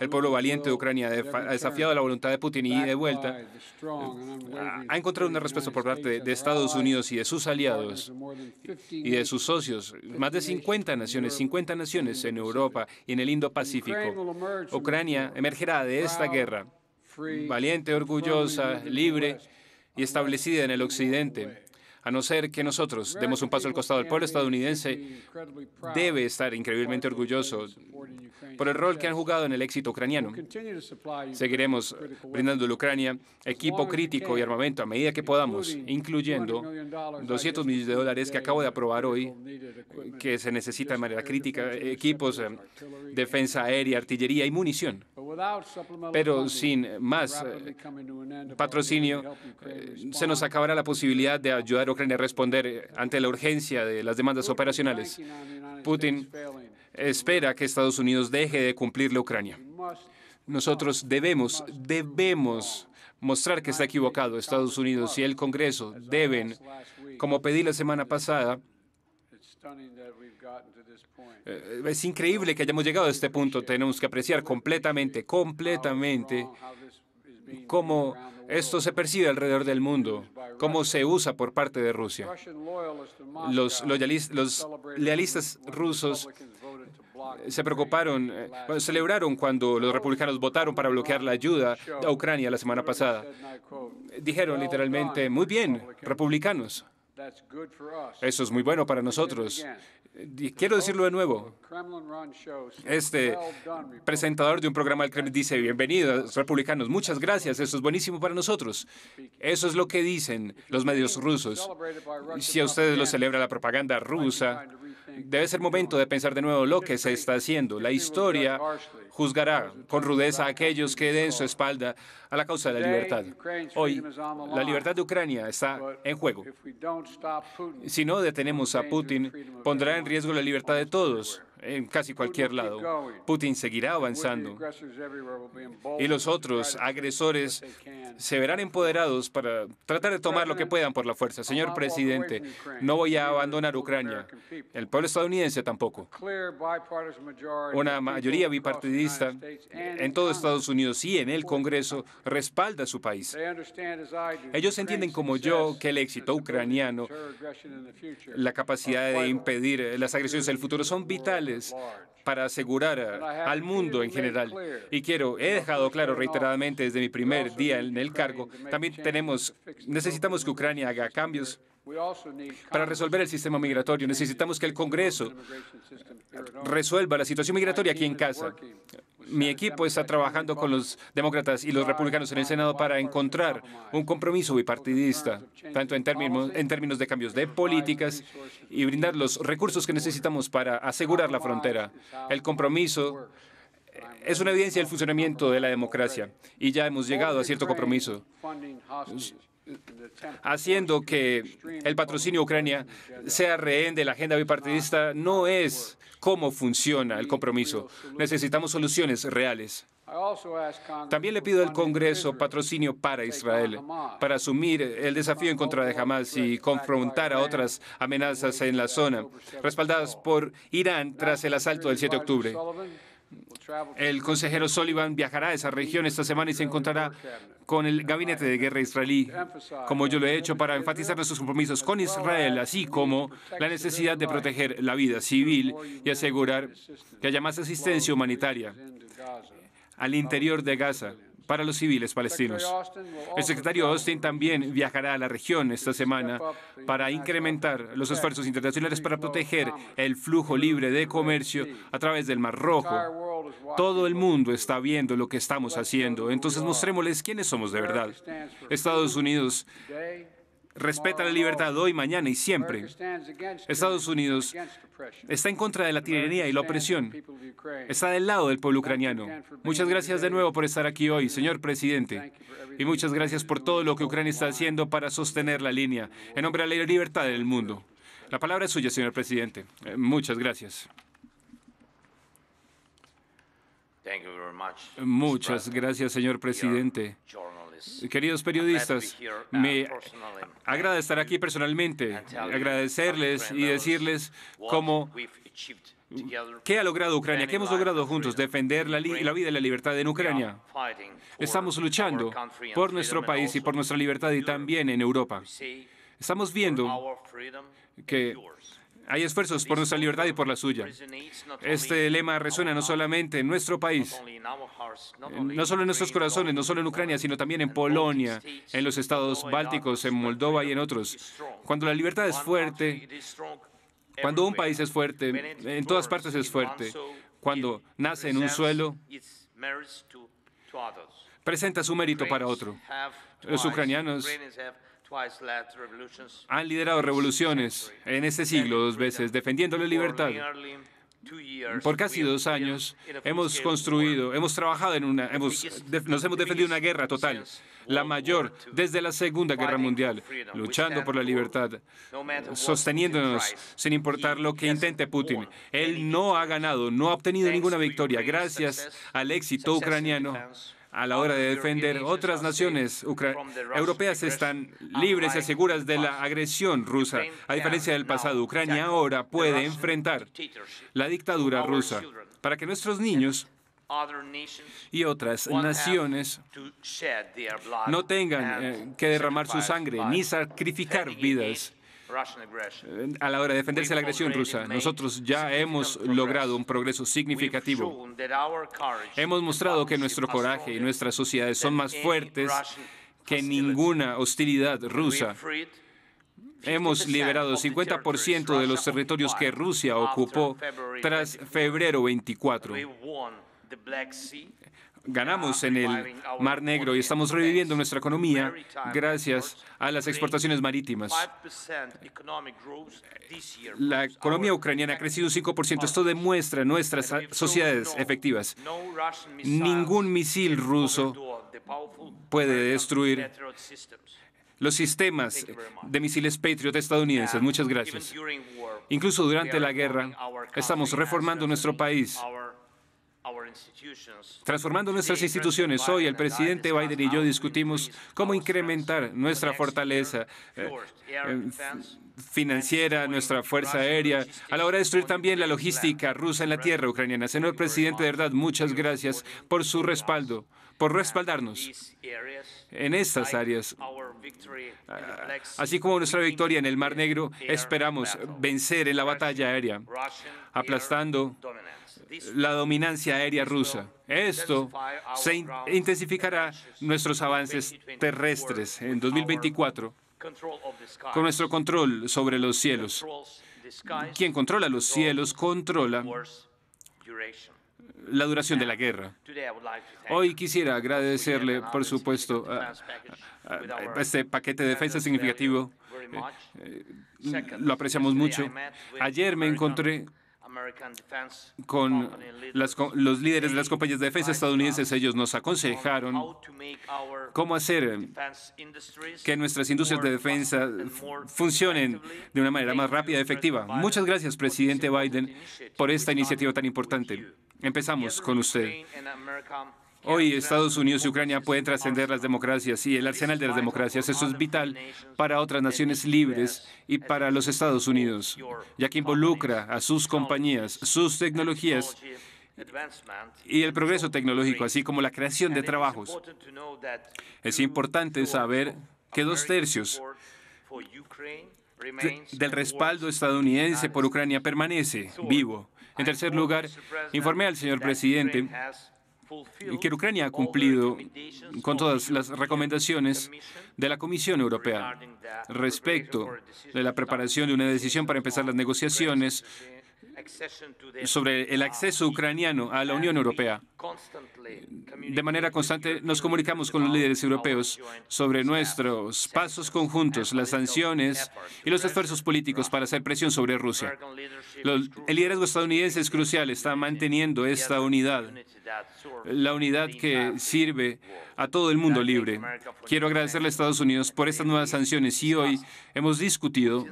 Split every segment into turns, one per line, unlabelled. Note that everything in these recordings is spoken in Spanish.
El pueblo valiente de Ucrania ha desafiado la voluntad de Putin y de vuelta ha encontrado una respuesta por parte de Estados Unidos y de sus aliados y de sus socios. Más de 50 naciones, 50 naciones en Europa y en el Indo-Pacífico. Ucrania emergerá de esta guerra valiente, orgullosa, libre y establecida en el Occidente a no ser que nosotros demos un paso al costado. del pueblo estadounidense debe estar increíblemente orgulloso por el rol que han jugado en el éxito ucraniano. Seguiremos brindando a Ucrania equipo crítico y armamento a medida que podamos, incluyendo 200 millones de dólares que acabo de aprobar hoy, que se necesita de manera crítica, equipos, eh, defensa aérea, artillería y munición. Pero sin más eh, patrocinio, eh, se nos acabará la posibilidad de ayudar Ucrania responder eh, ante la urgencia de las demandas operacionales. Putin espera que Estados Unidos deje de cumplir la Ucrania. Nosotros debemos, debemos mostrar que está equivocado. Estados Unidos y el Congreso deben, como pedí la semana pasada, eh, es increíble que hayamos llegado a este punto. Tenemos que apreciar completamente, completamente cómo esto se percibe alrededor del mundo, como se usa por parte de Rusia. Los, los lealistas rusos se preocuparon, eh, celebraron cuando los republicanos votaron para bloquear la ayuda a Ucrania la semana pasada. Dijeron literalmente, muy bien, republicanos, eso es muy bueno para nosotros. Quiero decirlo de nuevo. Oh, este presentador de un programa del Kremlin dice, bienvenidos republicanos, muchas gracias, eso es buenísimo para nosotros. Eso es lo que dicen los medios rusos. Si a ustedes lo celebra la propaganda rusa, debe ser momento de pensar de nuevo lo que se está haciendo. La historia juzgará con rudeza a aquellos que den su espalda a la causa de la libertad. Hoy la libertad de Ucrania está en juego. Si no detenemos a Putin, pondrá en riesgo la libertad de todos en casi cualquier lado. Putin seguirá avanzando y los otros agresores se verán empoderados para tratar de tomar lo que puedan por la fuerza. Señor presidente, no voy a abandonar Ucrania, el pueblo estadounidense tampoco. Una mayoría bipartidista en todo Estados Unidos y en el Congreso respalda a su país. Ellos entienden como yo que el éxito ucraniano, la capacidad de impedir las agresiones del futuro son vitales para asegurar al mundo en general. Y quiero, he dejado claro reiteradamente desde mi primer día en el cargo, también tenemos, necesitamos que Ucrania haga cambios para resolver el sistema migratorio necesitamos que el Congreso resuelva la situación migratoria aquí en casa. Mi equipo está trabajando con los demócratas y los republicanos en el Senado para encontrar un compromiso bipartidista, tanto en términos, de cambios de políticas y brindar los recursos que necesitamos para asegurar la frontera. El compromiso es una evidencia del funcionamiento de la democracia y ya hemos llegado a cierto compromiso haciendo que el patrocinio Ucrania sea rehén de la agenda bipartidista no es cómo funciona el compromiso. Necesitamos soluciones reales. También le pido al Congreso patrocinio para Israel, para asumir el desafío en contra de Hamas y confrontar a otras amenazas en la zona, respaldadas por Irán tras el asalto del 7 de octubre. El consejero Sullivan viajará a esa región esta semana y se encontrará con el gabinete de guerra israelí, como yo lo he hecho, para enfatizar nuestros compromisos con Israel, así como la necesidad de proteger la vida civil y asegurar que haya más asistencia humanitaria al interior de Gaza para los civiles palestinos. El secretario Austin también viajará a la región esta semana para incrementar los esfuerzos internacionales para proteger el flujo libre de comercio a través del Mar Rojo. Todo el mundo está viendo lo que estamos haciendo, entonces mostrémosles quiénes somos de verdad. Estados Unidos respeta la libertad hoy, mañana y siempre. Estados Unidos está en contra de la tiranía y la opresión. Está del lado del pueblo ucraniano. Muchas gracias de nuevo por estar aquí hoy, señor presidente. Y muchas gracias por todo lo que Ucrania está haciendo para sostener la línea en nombre de la libertad del mundo. La palabra es suya, señor presidente. Eh, muchas gracias. Muchas gracias, señor presidente. Queridos periodistas, uh, me agrada estar aquí personalmente, agradecerles y decirles cómo ¿Qué ha logrado Ucrania? ¿Qué hemos logrado juntos? Defender la, la, vida y la libertad en Ucrania. Estamos luchando por nuestro país y por nuestra libertad y también en Europa. Estamos viendo que hay esfuerzos por nuestra libertad y por la suya. Este lema resuena no solamente en nuestro país, no solo en nuestros corazones, no solo en Ucrania, sino también en Polonia, en los estados bálticos, en Moldova y en otros. Cuando la libertad es fuerte, cuando un país es fuerte, en todas partes es fuerte. Cuando nace en un suelo, presenta su mérito para otro. Los ucranianos han liderado revoluciones en este siglo dos veces, defendiendo la libertad. Por casi dos años hemos construido, hemos trabajado en una, nos hemos defendido una guerra total, la mayor desde la Segunda Guerra Mundial, luchando por la libertad, sosteniéndonos sin importar lo que intente Putin. Él no ha ganado, no ha obtenido ninguna victoria gracias al éxito ucraniano a la hora de defender otras naciones europeas están libres y seguras de la agresión rusa. A diferencia del pasado, Ucrania ahora puede enfrentar la dictadura rusa para que nuestros niños y otras naciones no tengan eh, que derramar su sangre ni sacrificar vidas a la hora de defenderse la agresión rusa. Nosotros ya hemos logrado un progreso significativo. Hemos mostrado que nuestro coraje y nuestras sociedades son más fuertes que ninguna hostilidad rusa. Hemos liberado 50% de los territorios que Rusia ocupó tras febrero 24 ganamos en el Mar Negro y estamos reviviendo nuestra economía gracias a las exportaciones marítimas. La economía ucraniana ha crecido un 5%. Esto demuestra nuestras sociedades efectivas. Ningún misil ruso puede destruir los sistemas de misiles Patriot estadounidenses. Muchas gracias. Incluso durante la guerra, estamos reformando nuestro país Transformando nuestras instituciones, hoy el presidente Biden y yo discutimos cómo incrementar nuestra fortaleza eh, eh, financiera, nuestra fuerza aérea, a la hora de destruir también la logística rusa en la tierra ucraniana. Señor presidente, de verdad, muchas gracias por su respaldo, por respaldarnos en estas áreas. Ah, así como nuestra victoria en el Mar Negro, esperamos vencer en la batalla aérea, aplastando la dominancia aérea rusa. Esto se intensificará nuestros avances terrestres en 2024 con nuestro control sobre los cielos. Quien controla los cielos controla la duración de la guerra. Hoy quisiera agradecerle, por supuesto, este paquete de defensa significativo. Eh, eh, lo apreciamos mucho. Ayer me encontré con los líderes de las compañías de defensa estadounidenses. Ellos nos aconsejaron cómo hacer eh, que nuestras industrias de defensa funcionen de una manera más rápida y efectiva. Muchas gracias, presidente Biden, por esta iniciativa tan importante. Empezamos con usted. Hoy Estados Unidos y Ucrania pueden trascender las democracias y el arsenal de las democracias. Eso es vital para otras naciones libres y para los Estados Unidos, ya que involucra a sus compañías, sus tecnologías y el progreso tecnológico, así como la creación de trabajos. Es importante saber que dos tercios del respaldo estadounidense por Ucrania permanece vivo en tercer lugar, informé al señor presidente que Ucrania ha cumplido con todas las recomendaciones de la Comisión Europea respecto de la preparación de una decisión para empezar las negociaciones sobre el acceso ucraniano a la Unión Europea. De manera constante nos comunicamos con los líderes europeos sobre nuestros pasos conjuntos, las sanciones y los esfuerzos políticos para hacer presión sobre Rusia. el liderazgo estadounidense es crucial, está manteniendo esta unidad, la unidad que sirve a todo el mundo libre. Quiero agradecerle a Estados Unidos por estas nuevas sanciones y hoy hemos discutido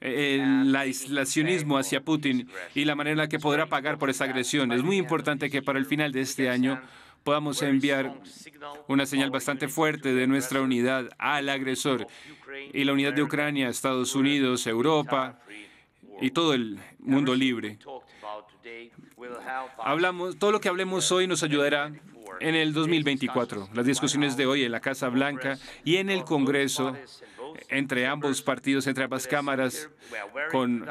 eh, el aislacionismo hacia Putin y la manera en la que podrá pagar por esa agresión. Es muy importante que para el final de este año podamos enviar una señal bastante fuerte de nuestra unidad al agresor y la unidad de Ucrania, Estados Unidos, Europa y todo el mundo libre. Hablamos, todo lo que hablemos hoy nos ayudará en el 2024. Las discusiones de hoy en la Casa Blanca y en el Congreso entre ambos partidos, entre ambas cámaras, con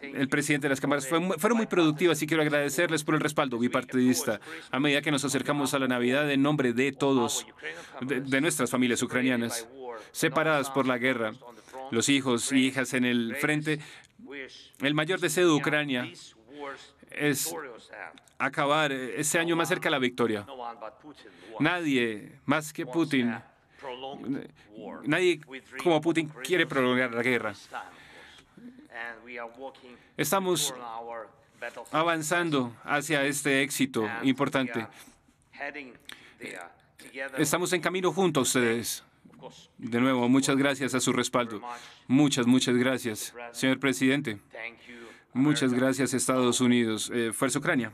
el presidente de las cámaras. Fueron muy productivas y quiero agradecerles por el respaldo bipartidista. A medida que nos acercamos a la Navidad, en nombre de todos, de, nuestras familias ucranianas, separadas por la guerra, los hijos y hijas en el frente, el mayor deseo de Ucrania es acabar este año más cerca de la victoria. Nadie más que Putin Nadie como Putin quiere prolongar la guerra. Estamos avanzando hacia este éxito importante. Estamos en camino juntos, ustedes. De nuevo, muchas gracias a su respaldo. Muchas, muchas gracias, señor presidente. Muchas gracias, Estados Unidos. Eh, Fuerza Ucrania.